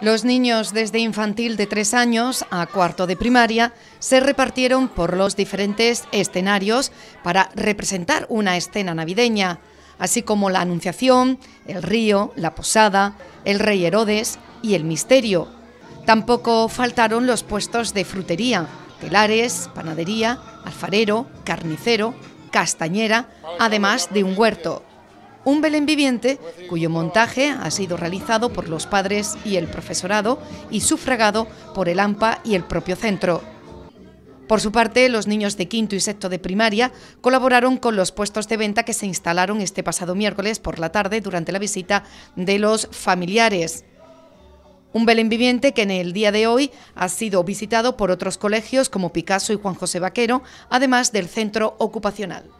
Los niños desde infantil de tres años a cuarto de primaria se repartieron por los diferentes escenarios para representar una escena navideña, así como la Anunciación, el río, la posada, el rey Herodes y el misterio. Tampoco faltaron los puestos de frutería, telares, panadería, alfarero, carnicero, castañera, además de un huerto un Belén viviente cuyo montaje ha sido realizado por los padres y el profesorado y sufragado por el AMPA y el propio centro. Por su parte, los niños de quinto y sexto de primaria colaboraron con los puestos de venta que se instalaron este pasado miércoles por la tarde durante la visita de los familiares. Un Belén viviente que en el día de hoy ha sido visitado por otros colegios como Picasso y Juan José Vaquero, además del centro ocupacional.